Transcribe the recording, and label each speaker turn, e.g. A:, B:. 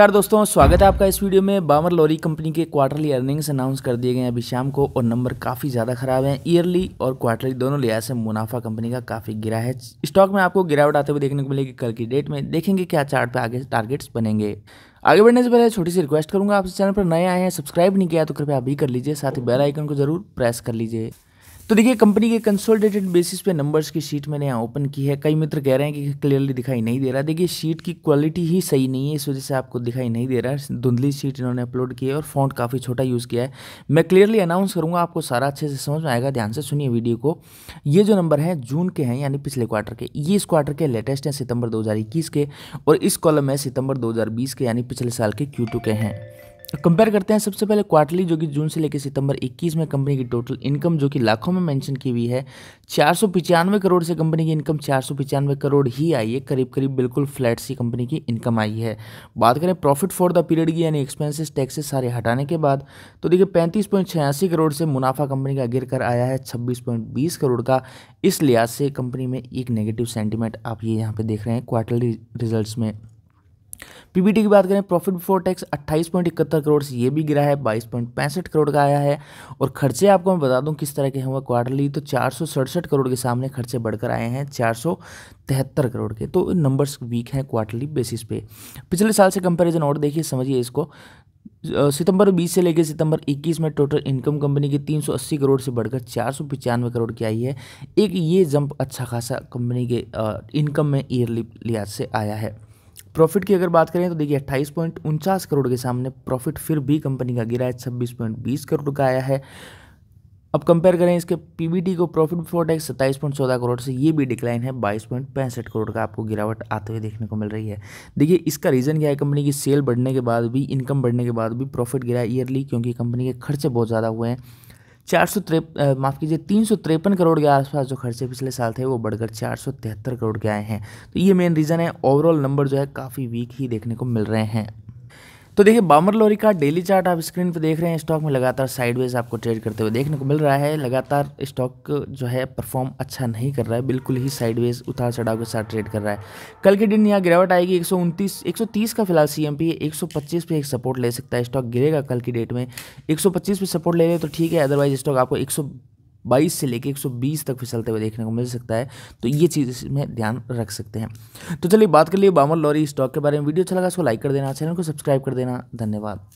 A: नमस्कार दोस्तों स्वागत है आपका इस वीडियो में बामर लॉरी कंपनी के क्वार्टरली अर्निंग्स अनाउंस कर दिए गए हैं अभी शाम को और नंबर काफ़ी ज़्यादा खराब हैं ईयरली और क्वार्टरली दोनों लिहाज से मुनाफा कंपनी का काफ़ी गिरा है स्टॉक में आपको गिरावट आते हुए देखने को मिलेगी कल की डेट में देखेंगे क्या चार्ट आगे टारगेट्स बनेंगे आगे बढ़ने से पहले छोटी सी रिक्वेस्ट करूंगा आपसे चैनल पर नए आए हैं सब्सक्राइब नहीं किया तो कृपया अभी कर लीजिए साथ ही बेल आइकन को जरूर प्रेस कर लीजिए तो देखिए कंपनी के कंसोलिडेटेड बेसिस पे नंबर्स की शीट मैंने यहाँ ओपन की है कई मित्र कह रहे हैं कि क्लियरली दिखाई नहीं दे रहा देखिए शीट की क्वालिटी ही सही नहीं है इस वजह से आपको दिखाई नहीं दे रहा है धुंधली शीट इन्होंने अपलोड की है और फॉन्ट काफ़ी छोटा यूज़ किया है मैं क्लियरली अनाउंस करूँगा आपको सारा अच्छे से समझ में आएगा ध्यान से सुनिए वीडियो को ये जो नंबर है जून के हैं यानी पिछले क्वार्टर के ये इस क्वार्टर के लेटेस्ट हैं सितंबर दो के और इस कॉलम है सितंबर दो के यानी पिछले साल के क्यू के हैं कंपेयर करते हैं सबसे पहले क्वार्टरली जो कि जून से लेकर सितंबर 21 में कंपनी की टोटल इनकम जो कि लाखों में मेंशन की हुई है चार करोड़ से कंपनी की इनकम चार करोड़ ही आई है करीब करीब बिल्कुल फ्लैट सी कंपनी की इनकम आई है बात करें प्रॉफिट फॉर द पीरियड की यानी एक्सपेंसेस टैक्सेस सारे हटाने के बाद तो देखिए पैंतीस करोड़ से मुनाफा कंपनी का गिर कर आया है छब्बीस करोड़ का इस लिहाज से कंपनी में एक नेगेटिव सेंटिमेंट आप ये यहाँ पर देख रहे हैं क्वार्टरली रिजल्ट में पीबीटी की बात करें प्रॉफिट बिफोर टैक्स अट्ठाईस पॉइंट इकहत्तर करोड़ से ये भी गिरा है बाईस पॉइंट पैंसठ करोड़ का आया है और खर्चे आपको मैं बता दूं किस तरह के हुआ क्वार्टरली तो चार सौ सड़सठ करोड़ के सामने खर्चे बढ़कर आए हैं चार सौ तिहत्तर करोड़ के तो नंबर्स वीक हैं क्वार्टरली बेसिस पे पिछले साल से कंपेरिजन और देखिए समझिए इसको सितंबर 20 से लेकर सितंबर 21 में टोटल इनकम कंपनी की 380 करोड़ से बढ़कर चार करोड़ की आई है एक ये जंप अच्छा खासा कंपनी के इनकम में ईयरली लिहाज से आया है प्रॉफिट की अगर बात करें तो देखिए अट्ठाईस पॉइंट उनचास करोड़ के सामने प्रॉफिट फिर भी कंपनी का गिरा है छब्बीस पॉइंट बीस करोड़ का आया है अब कंपेयर करें इसके पीबीटी को प्रॉफिट बिफोर टैक्स सत्ताईस पॉइंट चौदह करोड़ से ये भी डिक्लाइन है बाईस पॉइंट पैंसठ करोड़ का आपको गिरावट आते हुए देखने को मिल रही है देखिए इसका रीज़न क्या है कंपनी की सेल बढ़ने के बाद भी इनकम बढ़ने के बाद भी प्रॉफिट गिरा ईयरली क्योंकि कंपनी के खर्चे बहुत ज़्यादा हुए हैं चार सौ त्रेप माफ़ कीजिए तीन सौ तिरपन करोड़ के आसपास जो खर्चे पिछले साल थे वो बढ़कर चार सौ तिहत्तर करोड़ के आए हैं तो ये मेन रीज़न है ओवरऑल नंबर जो है काफ़ी वीक ही देखने को मिल रहे हैं तो देखिए बामर लोरी का डेली चार्ट आप स्क्रीन पर देख रहे हैं स्टॉक में लगातार साइडवेज आपको ट्रेड करते हुए देखने को मिल रहा है लगातार स्टॉक जो है परफॉर्म अच्छा नहीं कर रहा है बिल्कुल ही साइडवेज उतार चढ़ाव के साथ ट्रेड कर रहा है कल के दिन यहाँ गिरावट आएगी एक सौ का फिलहाल सी एम पी पे एक सपोर्ट ले सकता है स्टॉक गिरेगा कल की डेट में एक पे सपोर्ट ले रहे तो ठीक है अदरवाइज स्टॉक आपको एक बाईस से सौ बीस तक फिसलते हुए देखने को मिल सकता है तो ये चीज़ इसमें ध्यान रख सकते हैं तो चलिए बात कर लिए बामर लॉरी स्टॉक के बारे में वीडियो अच्छा लगा इसको लाइक कर देना चैनल को सब्सक्राइब कर देना धन्यवाद